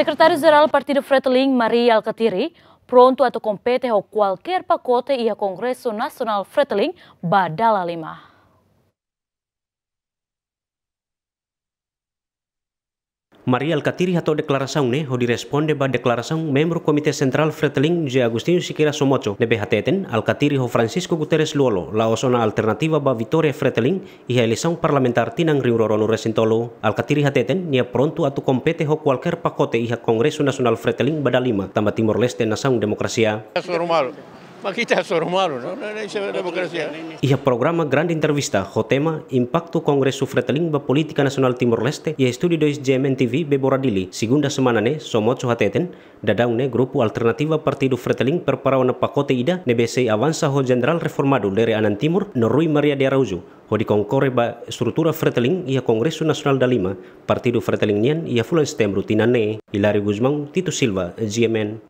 Sekretaris Jenderal Partido Fratelling, Maria Alcatiri, pronto atau kompete ho qualquer pacote e Kongres Nasional Nacional Badala Lima. Maria Alcatiri atau deklarasi ne ho responde ba deklarasi membro Comitê Central Freteling de Agostinho Sikira Somocho de BHTETEN Alcatiri ho Francisco Guterres Luolo la osona alternativa ba Vitória Freteling e a parlamentar tinang Rio resintolo, Recintolo Alcatiri hateten nia pronto atu kompete ho kualker pakote e a Nasional Nacional Freteling Badalima tamba Timor Leste nasang demokrasia. É Ma chi te sono umano, no? Ia programa grande intervista, Hotema, tema Impacto Congresso Fretalingba Politika Nasional Timur Leste ia studi dois GMN TV Beboradili, segunda semana ne somocho hateten, dadang ne grupu alternativa Partido Fretaling perparawana pakote ida nebesei avanza ho general reformado dari anan Timur Norui Maria de Araujo, ho di kongkore ba struktura Fretaling ia Kongres Nasional Dalima Partidu Partido Fretaling nian ia fulan stem rutinane. Ilari Guzmán, Tito Silva, GMN.